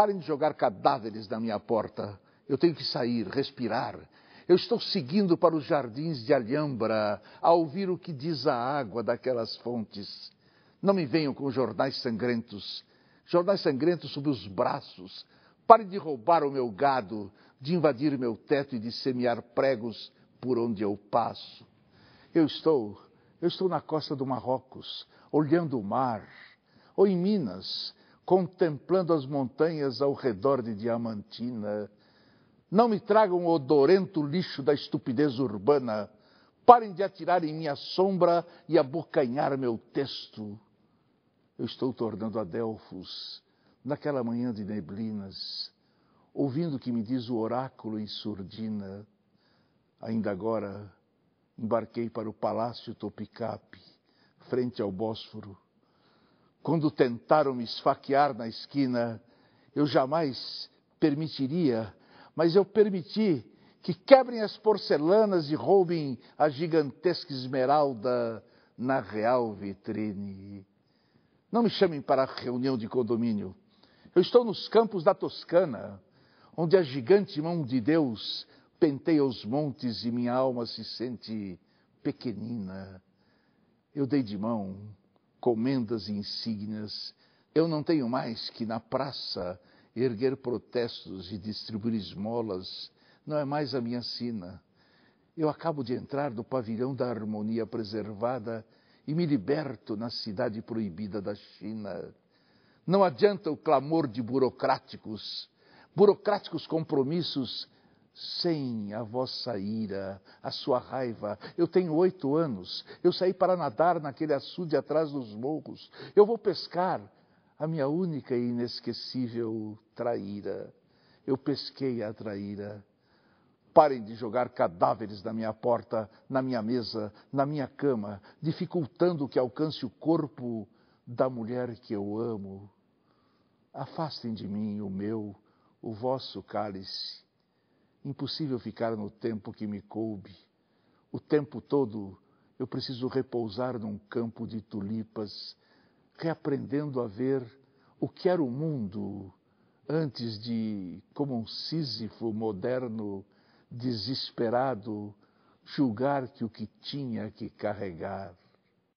Parem de jogar cadáveres na minha porta. Eu tenho que sair, respirar. Eu estou seguindo para os jardins de Alhambra a ouvir o que diz a água daquelas fontes. Não me venham com jornais sangrentos, jornais sangrentos sob os braços. Parem de roubar o meu gado, de invadir meu teto e de semear pregos por onde eu passo. Eu estou, eu estou na costa do Marrocos, olhando o mar, ou em Minas, contemplando as montanhas ao redor de Diamantina. Não me tragam o odorento lixo da estupidez urbana. Parem de atirar em minha sombra e abocanhar meu texto. Eu estou tornando a Delfos, naquela manhã de neblinas, ouvindo o que me diz o oráculo em surdina. Ainda agora embarquei para o Palácio Topicap, frente ao Bósforo quando tentaram me esfaquear na esquina, eu jamais permitiria, mas eu permiti que quebrem as porcelanas e roubem a gigantesca esmeralda na real vitrine. Não me chamem para a reunião de condomínio. Eu estou nos campos da Toscana, onde a gigante mão de Deus penteia os montes e minha alma se sente pequenina. Eu dei de mão comendas e insígnias. Eu não tenho mais que na praça erguer protestos e distribuir esmolas. Não é mais a minha sina. Eu acabo de entrar no pavilhão da harmonia preservada e me liberto na cidade proibida da China. Não adianta o clamor de burocráticos, burocráticos compromissos sem a vossa ira, a sua raiva. Eu tenho oito anos, eu saí para nadar naquele açude atrás dos morros, eu vou pescar, a minha única e inesquecível traíra. Eu pesquei a traíra. Parem de jogar cadáveres na minha porta, na minha mesa, na minha cama, dificultando que alcance o corpo da mulher que eu amo. Afastem de mim o meu, o vosso cálice Impossível ficar no tempo que me coube. O tempo todo eu preciso repousar num campo de tulipas, reaprendendo a ver o que era o mundo antes de, como um Sísifo moderno, desesperado, julgar que o que tinha que carregar.